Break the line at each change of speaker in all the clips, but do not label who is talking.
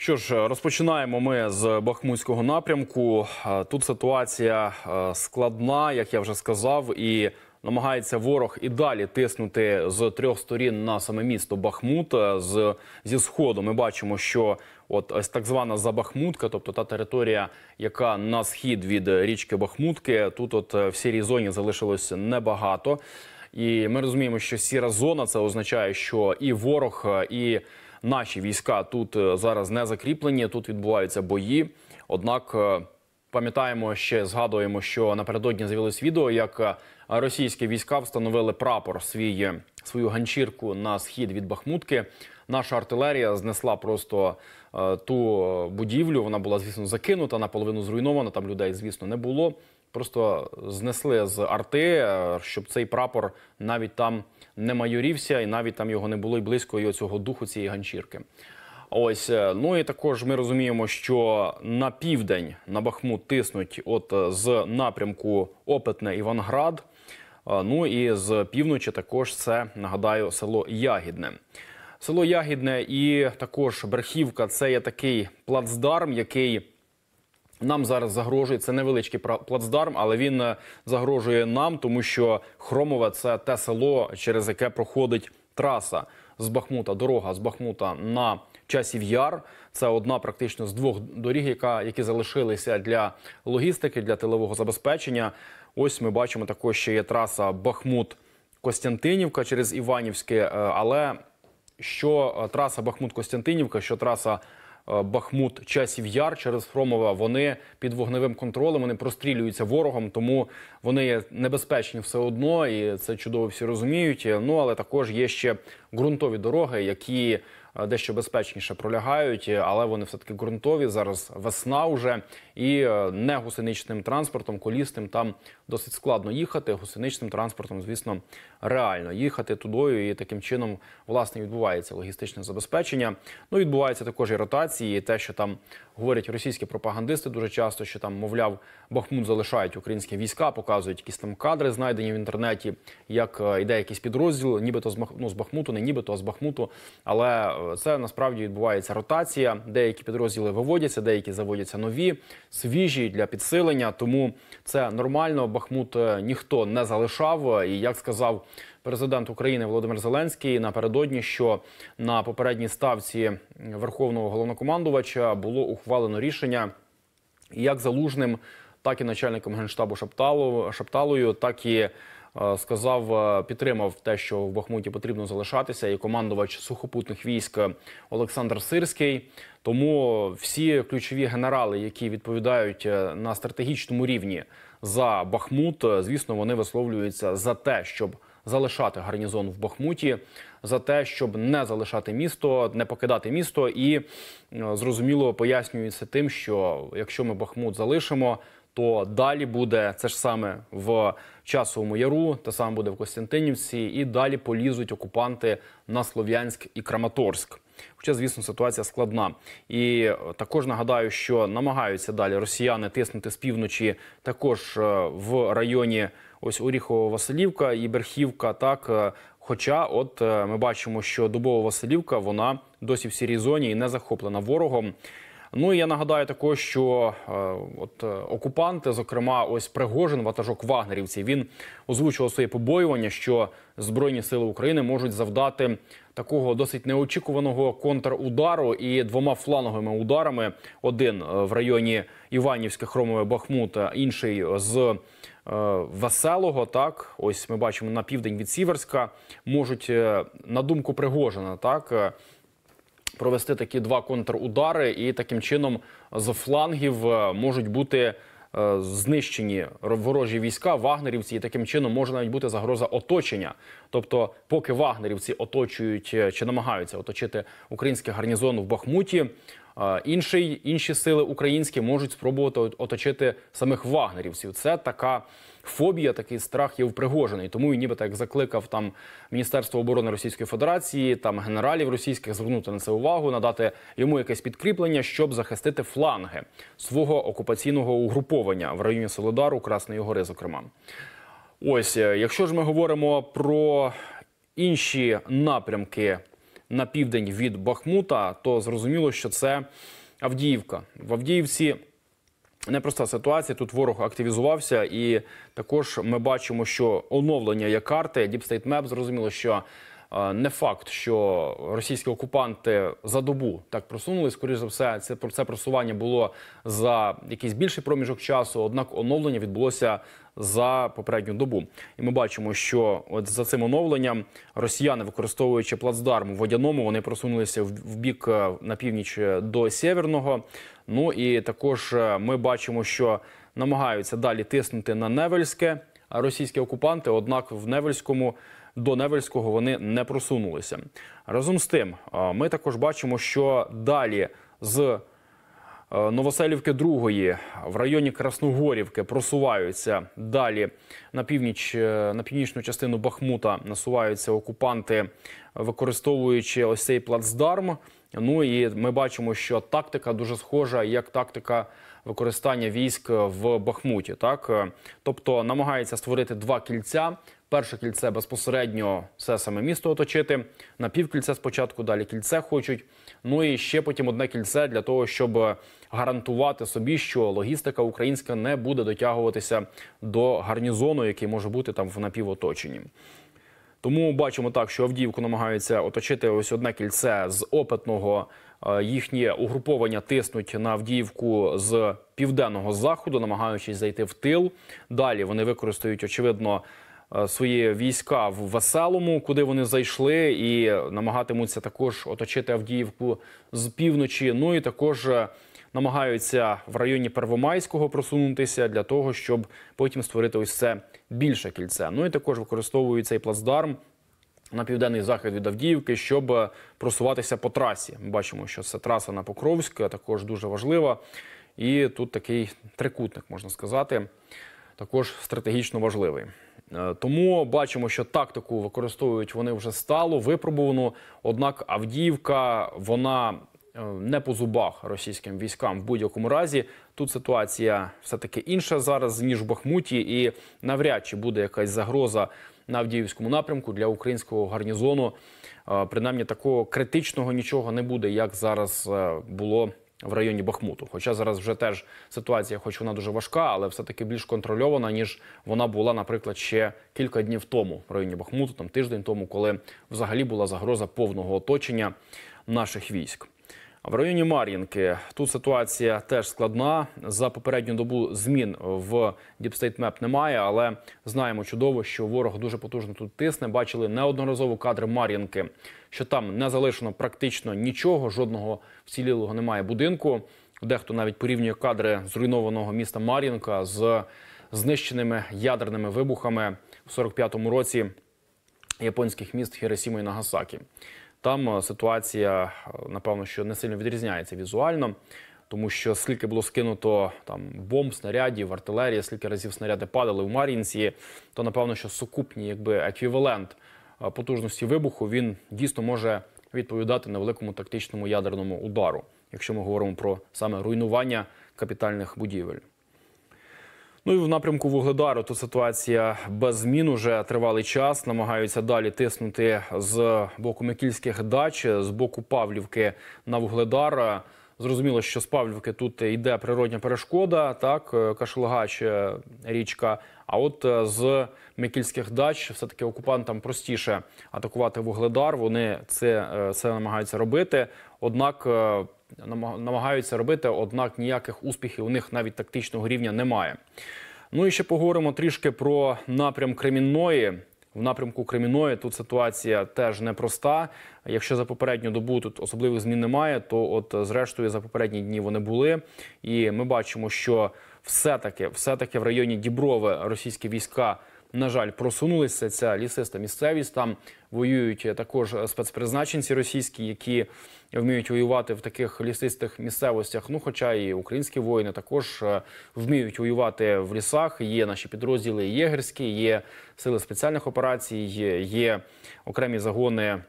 Що ж, розпочинаємо ми з Бахмутського напрямку. Тут ситуація складна, як я вже сказав, і намагається ворог і далі тиснути з трьох сторін на саме місто Бахмут. З зі сходу ми бачимо, що от ось так звана Забахмутка, тобто та територія, яка на схід від річки Бахмутки, тут от е, в сірій зоні залишилось небагато, і ми розуміємо, що сіра зона це означає, що і ворог е, і Наші війська тут е, зараз не закріплені, тут відбуваються бої. Однак е, пам'ятаємо ще, згадуємо, що напередодні з'явилось відео, як е, російські війська встановили прапор свій, свою ганчірку на схід від Бахмутки. Наша артилерія знесла просто ту будівлю. Вона була, звісно, закинута наполовину зруйнована. Там людей, звісно, не було просто знесли з арти, е, щоб цей прапор навіть там не майорівся, і навіть там його не було й близько і цього духу цієї ганчірки. Ось е, ну і також ми розуміємо, що на південь на Бахмут тиснуть, от е, з напрямку Опитне Іванград. Ну і з півночі також це нагадаю село Ягідне. Село Ягідне і також Брехівка це є такий плацдарм, який нам зараз загрожує це невеличкий плацдарм, але він е, загрожує нам, тому що Хромове це те село, через яке проходить траса з Бахмута. Дорога з Бахмута на часів яр. Це одна практично з двох доріг, яка які залишилися для логістики, для тилового забезпечення. Ось ми бачимо також, що є траса Бахмут-Костянтинівка через Іванівське, е, але що е, траса Бахмут-Костянтинівка, що траса Е, Бахмут, часів яр через Хромова. Вони під вогневим контролем вони прострілюються ворогом, тому вони є небезпечні все одно, і це чудово всі розуміють. Ну але також є ще ґрунтові дороги, які Е, дещо безпечніше пролягають, е, але вони все таки ґрунтові. Зараз весна вже і е, не гусеничним транспортом, колісним там досить складно їхати. Гусеничним транспортом, звісно, реально їхати тудою. І таким чином власне відбувається логістичне забезпечення. Ну відбувається також і ротації, і те, що там говорять російські пропагандисти, дуже часто що там, мовляв, Бахмут залишають українські війська, показують якісь там кадри, знайдені в інтернеті, як йде якийсь підрозділ, нібито з ну, з Бахмуту, не нібито а з Бахмуту, але це насправді відбувається ротація. Деякі підрозділи виводяться, деякі заводяться нові, свіжі для підсилення. Тому це нормально. Бахмут е, ніхто не залишав. І як сказав президент України Володимир Зеленський, напередодні, що на попередній ставці верховного головнокомандувача було ухвалено рішення як залужним, так і начальником генштабу Шапталу Шапталою, так і Е, сказав, е, підтримав те, що в Бахмуті потрібно залишатися, і командувач сухопутних військ Олександр Сирський. Тому всі ключові генерали, які відповідають е, на стратегічному рівні за Бахмут, звісно, вони висловлюються за те, щоб залишати гарнізон в Бахмуті, за те, щоб не залишати місто, не покидати місто, і зрозуміло пояснюється тим, що якщо ми Бахмут залишимо то далі буде це ж саме в часовому яру, те саме буде в Костянтинівці, і далі полізуть окупанти на Слов'янськ і Краматорськ. Хоча, звісно, ситуація складна. І е, також нагадаю, що намагаються далі росіяни тиснути з півночі, також е, в районі ось Оріхово-Василівка і Берхівка. Так, е, хоча, от ми бачимо, що Дубова Василівка вона досі в сірій зоні і не захоплена ворогом. Ну і я нагадаю також, що е, от е, окупанти, зокрема, ось Пригожин, ватажок вагнерівців, він озвучував своє побоювання, що збройні сили України можуть завдати такого досить неочікуваного контрудару і двома фланговими ударами: один е, в районі Іванівське, Хромове Бахмут, інший з. Е, Веселого, так, ось ми бачимо на південь від Сіверська, можуть на думку Пригожина, так провести такі два контрудари, і таким чином з флангів е, можуть бути. Е, знищені ворожі війська, вагнерівці, і таким чином може навіть бути загроза оточення. Тобто, поки вагнерівці оточують е, чи намагаються оточити український гарнізон в Бахмуті, Інший інші сили українські можуть спробувати оточити самих вагнерівців. Це така фобія, такий страх є впригожений. Тому і нібито як закликав там Міністерство оборони Російської Федерації, там генералів російських звернути на це увагу, надати йому якесь підкріплення, щоб захистити фланги свого окупаційного угруповання в районі Солодару, Красної Гори. Зокрема, ось е, якщо ж ми говоримо про інші напрямки на південь від Бахмута, то зрозуміло, що це Авдіївка. В Авдіївці. Непроста ситуація. Тут ворог активізувався, і також ми бачимо, що оновлення є карти Deep State Map зрозуміло, що не факт, що російські окупанти за добу так просунули. Скоріше за все, це це просування було за якийсь більший проміжок часу. Однак оновлення відбулося за попередню добу, і ми бачимо, що от за цим оновленням росіяни, використовуючи плацдарм у водяному, вони просунулися в бік е, на північ до Сєвєрного. Ну і також е, ми бачимо, що намагаються далі тиснути на Невельське російські окупанти однак в Невельському до Невельського вони не просунулися. Разом з тим, ми також бачимо, що далі з е, Новоселівки другої в районі Красногорівки просуваються далі на північ е, на північну частину Бахмута. Насуваються окупанти, використовуючи ось цей плацдарм. Ну і ми бачимо, що тактика дуже схожа, як тактика використання військ в Бахмуті. Так, тобто намагається створити два кільця. Перше кільце безпосередньо все саме місто оточити на півкільце спочатку, далі кільце хочуть. Ну і ще потім одне кільце для того, щоб гарантувати собі, що логістика українська не буде дотягуватися до гарнізону, який може бути там в напівоточенні. Тому бачимо так, що Авдіївку намагаються оточити ось одне кільце з опитного. Е, Їхні угруповання тиснуть на Авдіївку з південного заходу, намагаючись зайти в тил. Далі вони використають очевидно. Е, свої війська в веселому, куди вони зайшли, і намагатимуться також оточити Авдіївку з півночі. Ну і також е, намагаються в районі Первомайського просунутися для того, щоб потім створити ось це більше кільце. Ну і також використовують цей плацдарм. На південний захід від Авдіївки, щоб е, просуватися по трасі, ми бачимо, що це траса на Покровськ, також дуже важлива. І тут такий трикутник, можна сказати, також стратегічно важливий. Е, тому бачимо, що тактику використовують вони вже стало випробувану. Однак Авдіївка вона Е, не по зубах російським військам в будь-якому разі. Тут ситуація все таки інша зараз ніж в Бахмуті, і навряд чи буде якась загроза на Авдіївському напрямку для українського гарнізону. Е, принаймні такого критичного нічого не буде, як зараз е, було. В районі Бахмуту, хоча зараз вже теж ситуація, хоч вона дуже важка, але все таки більш контрольована ніж вона була, наприклад, ще кілька днів тому в районі Бахмуту, там тиждень тому, коли взагалі була загроза повного оточення наших військ. В районі Мар'їнки тут ситуація теж складна. За попередню добу змін в Map немає, але знаємо чудово, що ворог дуже потужно тут тисне. Бачили неодноразово кадри Мар'їнки, що там не залишено практично нічого, жодного вцілілого немає будинку. Дехто навіть порівнює кадри зруйнованого міста Мар'їнка з знищеними ядерними вибухами в 45-му році японських міст Хіросіма і Нагасакі. Там е, ситуація, е, напевно, що не сильно відрізняється візуально, тому що скільки було скинуто там бомб, снарядів, артилерії, скільки разів снаряди падали в Мар'їнці, то напевно, що сукупній якби еквівалент е, потужності вибуху він дійсно може відповідати невеликому тактичному ядерному удару, якщо ми говоримо про саме руйнування капітальних будівель. Ну і в напрямку Вугледару тут ситуація без змін уже тривалий час. Намагаються далі тиснути з боку Микільських дач, з боку Павлівки на Вугледар. Зрозуміло, що з Павлівки тут йде природня перешкода, так е, кашлагач, е, річка. А от е, з Микільських дач все таки окупантам простіше атакувати Вугледар. Вони це, це намагаються робити. Однак намагаються робити, однак ніяких успіхів у них навіть тактичного рівня немає. Ну і ще поговоримо трішки про напрям Кремінної. В напрямку Креміної тут ситуація теж непроста. Якщо за попередню добу тут особливих змін немає, то от е, зрештою за попередні дні вони були, і ми бачимо, що все-таки все в районі Діброви російські війська на жаль, просунулися ця лісиста місцевість. Там воюють е, також е, спецпризначенці російські, які вміють воювати в таких лісистих місцевостях. Ну, хоча і українські воїни також е, вміють воювати в лісах. Є наші підрозділи єгерські, є сили спеціальних операцій, є, є окремі загони.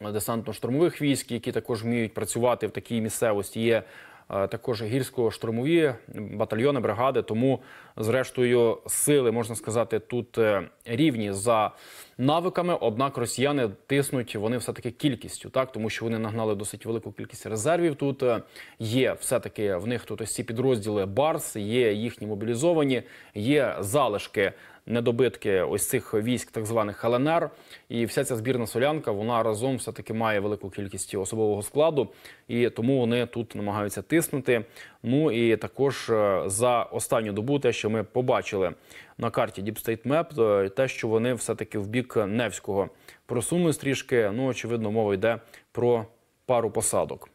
Десантно-штурмових військ, які також вміють працювати в такій місцевості, є також гірсько-штурмові батальйони, бригади. Тому, зрештою, сили можна сказати тут е, рівні за навиками. Однак росіяни тиснуть вони все таки кількістю, так тому що вони нагнали досить велику кількість резервів. Тут е, є все таки в них тут ось ці підрозділи Барс, є їхні мобілізовані, є залишки недобитки ось цих військ, так званих ЛНР. І вся ця збірна солянка вона разом все таки має велику кількість особового складу, і тому вони тут намагаються тиснути. Ну і також е, за останню добу, те, що ми побачили на карті Deep State Map, е, те, що вони все таки в бік Невського просунули стрішки. Ну очевидно, мова йде про пару посадок.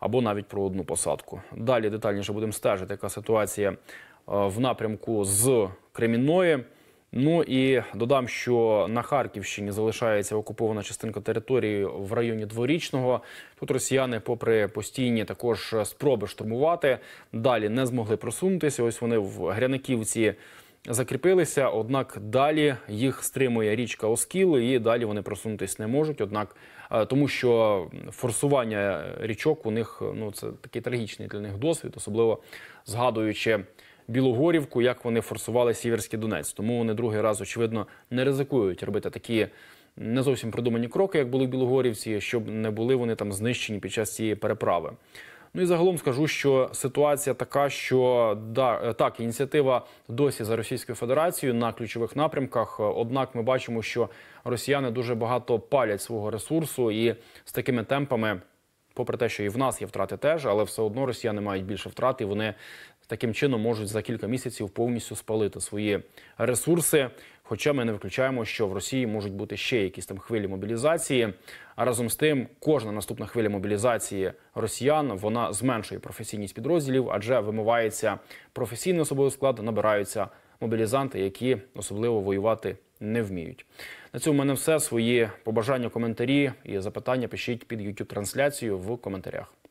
Або навіть про одну посадку. Далі детальніше будемо стежити, яка ситуація е, в напрямку з Кремінної. Ну і додам, що на Харківщині залишається окупована частинка території в районі дворічного. Тут росіяни, попри постійні також спроби штурмувати, далі не змогли просунутися. Ось вони в Гряниківці закріпилися. Однак далі їх стримує річка Оскіл, і далі вони просунутися не можуть. Однак е, тому, що форсування річок у них ну це такий трагічний для них досвід, особливо згадуючи. Білогорівку, як вони форсували Сіверський Донець. Тому вони другий раз, очевидно, не ризикують робити такі не зовсім придумані кроки, як були в Білогорівці, щоб не були вони там знищені під час цієї переправи. Ну і загалом скажу, що ситуація така, що да, так, ініціатива досі за Російською Федерацією на ключових напрямках. Однак ми бачимо, що росіяни дуже багато палять свого ресурсу, і з такими темпами, попри те, що і в нас є втрати теж, але все одно росіяни мають більше втрат і вони таким чином можуть за кілька місяців повністю спалити свої ресурси. Хоча ми не виключаємо, що в Росії можуть бути ще якісь там хвилі мобілізації. А разом з тим, кожна наступна хвиля мобілізації росіян вона зменшує професійність підрозділів, адже вимивається професійний особовий склад, набираються мобілізанти, які особливо воювати не вміють. На цьому в мене все свої побажання, коментарі і запитання пишіть під youtube трансляцію в коментарях.